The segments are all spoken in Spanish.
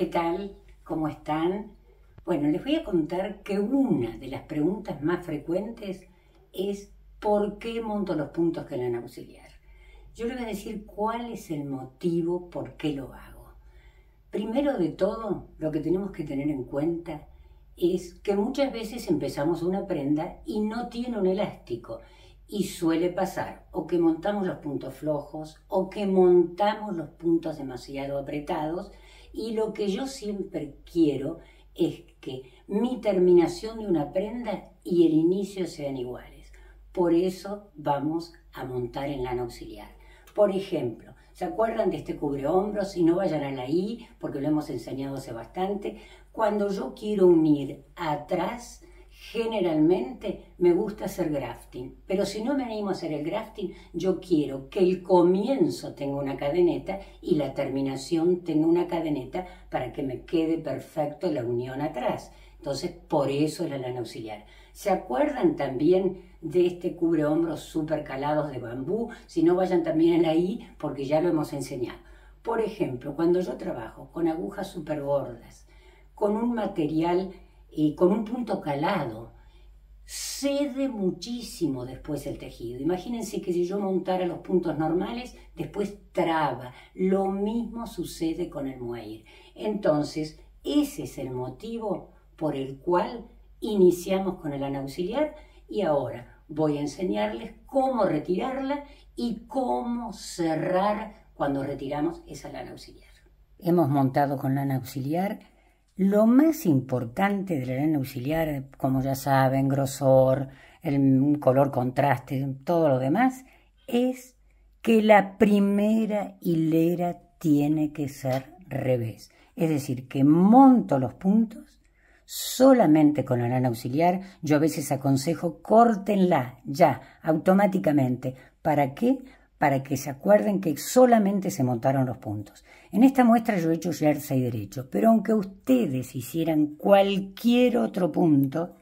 ¿Qué tal? ¿Cómo están? Bueno, les voy a contar que una de las preguntas más frecuentes es ¿por qué monto los puntos que a auxiliar? Yo les voy a decir cuál es el motivo por qué lo hago. Primero de todo, lo que tenemos que tener en cuenta es que muchas veces empezamos una prenda y no tiene un elástico. Y suele pasar o que montamos los puntos flojos o que montamos los puntos demasiado apretados y lo que yo siempre quiero es que mi terminación de una prenda y el inicio sean iguales. Por eso vamos a montar en lana auxiliar. Por ejemplo, ¿se acuerdan de este cubrehombros? y no vayan a la I, porque lo hemos enseñado hace bastante. Cuando yo quiero unir atrás Generalmente me gusta hacer grafting, pero si no me animo a hacer el grafting, yo quiero que el comienzo tenga una cadeneta y la terminación tenga una cadeneta para que me quede perfecto la unión atrás. Entonces, por eso es la lana auxiliar. ¿Se acuerdan también de este cubre hombros super calados de bambú? Si no, vayan también ahí porque ya lo hemos enseñado. Por ejemplo, cuando yo trabajo con agujas super gordas, con un material y con un punto calado, cede muchísimo después el tejido. Imagínense que si yo montara los puntos normales, después traba. Lo mismo sucede con el muelle. Entonces, ese es el motivo por el cual iniciamos con el lana auxiliar y ahora voy a enseñarles cómo retirarla y cómo cerrar cuando retiramos esa lana auxiliar. Hemos montado con lana auxiliar lo más importante de la lana auxiliar, como ya saben, grosor, el color contraste, todo lo demás, es que la primera hilera tiene que ser revés. Es decir, que monto los puntos solamente con la lana auxiliar. Yo a veces aconsejo córtenla ya, automáticamente. ¿Para qué? para que se acuerden que solamente se montaron los puntos. En esta muestra yo he hecho jersey y derecho, pero aunque ustedes hicieran cualquier otro punto,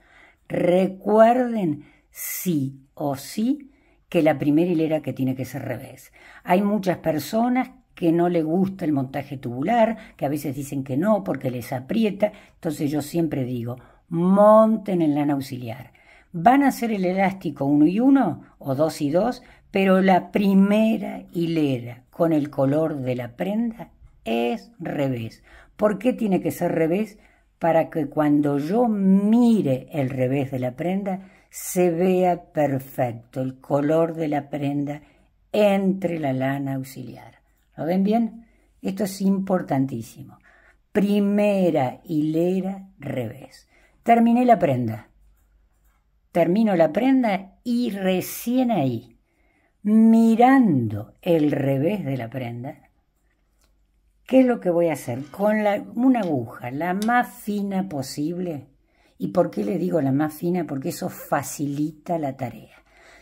recuerden sí o sí que la primera hilera que tiene que ser revés. Hay muchas personas que no le gusta el montaje tubular, que a veces dicen que no porque les aprieta, entonces yo siempre digo, monten en lana auxiliar. ¿Van a hacer el elástico 1 y 1 o 2 y 2? pero la primera hilera con el color de la prenda es revés. ¿Por qué tiene que ser revés? Para que cuando yo mire el revés de la prenda se vea perfecto el color de la prenda entre la lana auxiliar. ¿Lo ven bien? Esto es importantísimo. Primera hilera revés. Terminé la prenda. Termino la prenda y recién ahí mirando el revés de la prenda, ¿qué es lo que voy a hacer? Con una aguja la más fina posible. ¿Y por qué le digo la más fina? Porque eso facilita la tarea.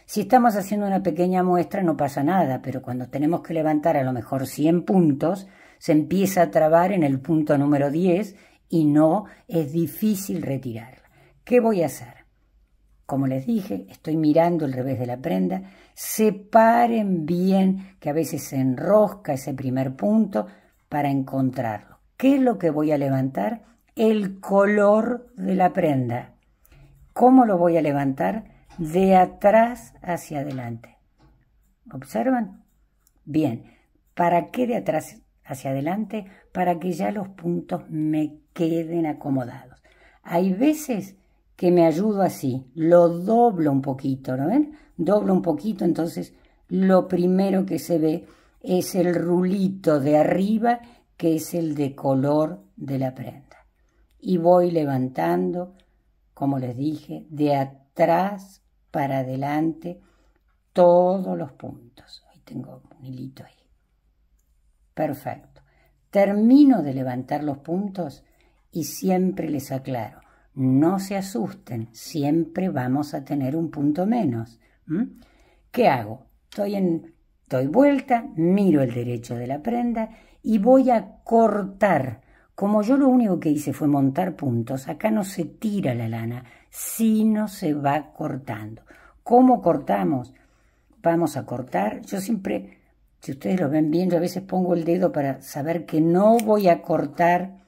Si estamos haciendo una pequeña muestra no pasa nada, pero cuando tenemos que levantar a lo mejor 100 puntos, se empieza a trabar en el punto número 10 y no es difícil retirarla. ¿Qué voy a hacer? Como les dije, estoy mirando el revés de la prenda. Separen bien, que a veces se enrosca ese primer punto, para encontrarlo. ¿Qué es lo que voy a levantar? El color de la prenda. ¿Cómo lo voy a levantar? De atrás hacia adelante. ¿Observan? Bien. ¿Para qué de atrás hacia adelante? Para que ya los puntos me queden acomodados. Hay veces que me ayudo así, lo doblo un poquito, ¿no ven? Doblo un poquito, entonces lo primero que se ve es el rulito de arriba, que es el de color de la prenda. Y voy levantando, como les dije, de atrás para adelante todos los puntos. Ahí tengo un hilito ahí. Perfecto. Termino de levantar los puntos y siempre les aclaro no se asusten, siempre vamos a tener un punto menos. ¿Qué hago? Estoy en, doy vuelta, miro el derecho de la prenda y voy a cortar. Como yo lo único que hice fue montar puntos, acá no se tira la lana, sino se va cortando. ¿Cómo cortamos? Vamos a cortar. Yo siempre, si ustedes lo ven bien, yo a veces pongo el dedo para saber que no voy a cortar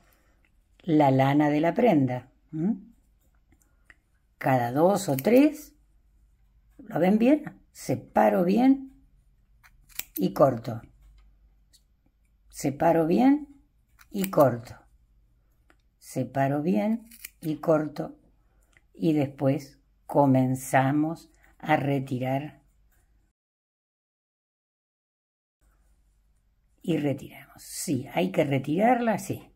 la lana de la prenda. ¿Mm? Cada dos o tres, ¿lo ven bien? Separo bien y corto. Separo bien y corto. Separo bien y corto. Y después comenzamos a retirar. Y retiramos. Sí, hay que retirarla, sí.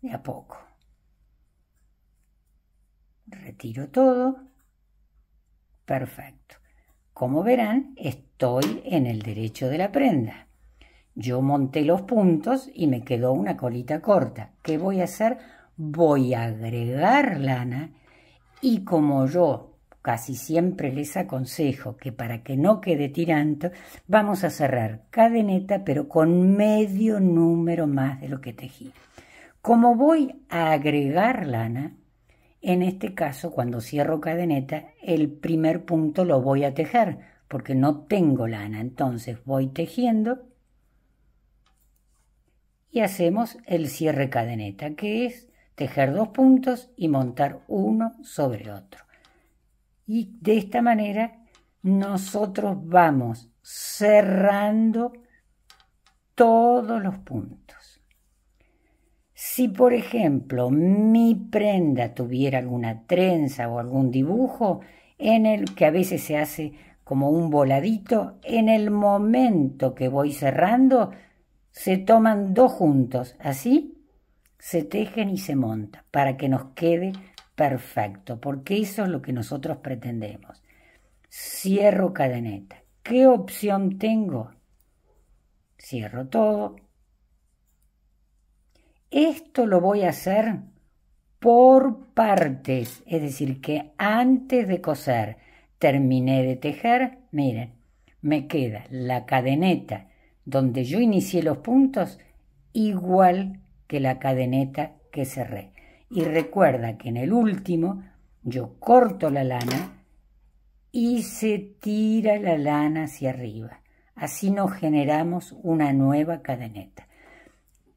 De a poco. Retiro todo. Perfecto. Como verán, estoy en el derecho de la prenda. Yo monté los puntos y me quedó una colita corta. ¿Qué voy a hacer? Voy a agregar lana y como yo casi siempre les aconsejo que para que no quede tirante, vamos a cerrar cadeneta pero con medio número más de lo que tejí. Como voy a agregar lana, en este caso, cuando cierro cadeneta, el primer punto lo voy a tejer, porque no tengo lana. Entonces voy tejiendo y hacemos el cierre cadeneta, que es tejer dos puntos y montar uno sobre otro. Y de esta manera nosotros vamos cerrando todos los puntos. Si, por ejemplo, mi prenda tuviera alguna trenza o algún dibujo en el que a veces se hace como un voladito, en el momento que voy cerrando, se toman dos juntos, así, se tejen y se monta, para que nos quede perfecto, porque eso es lo que nosotros pretendemos. Cierro cadeneta. ¿Qué opción tengo? Cierro todo, esto lo voy a hacer por partes, es decir, que antes de coser terminé de tejer, miren, me queda la cadeneta donde yo inicié los puntos igual que la cadeneta que cerré. Y recuerda que en el último yo corto la lana y se tira la lana hacia arriba. Así nos generamos una nueva cadeneta.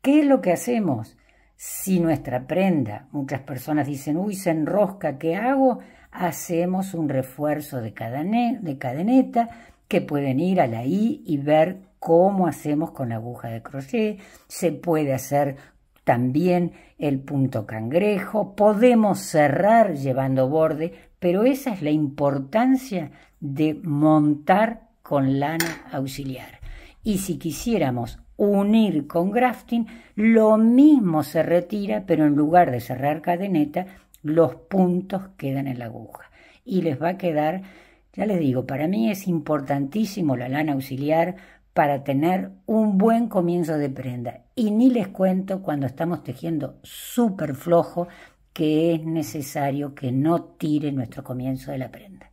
¿Qué es lo que hacemos? Si nuestra prenda, muchas personas dicen, uy, se enrosca, ¿qué hago? Hacemos un refuerzo de, cadeneta que pueden ir a la I y ver cómo hacemos con la aguja de crochet. Se puede hacer también el punto cangrejo. Podemos cerrar llevando borde, pero esa es la importancia de montar con lana auxiliar. Y si quisiéramos unir con grafting, lo mismo se retira, pero en lugar de cerrar cadeneta, los puntos quedan en la aguja. Y les va a quedar, ya les digo, para mí es importantísimo la lana auxiliar para tener un buen comienzo de prenda. Y ni les cuento cuando estamos tejiendo súper flojo que es necesario que no tire nuestro comienzo de la prenda.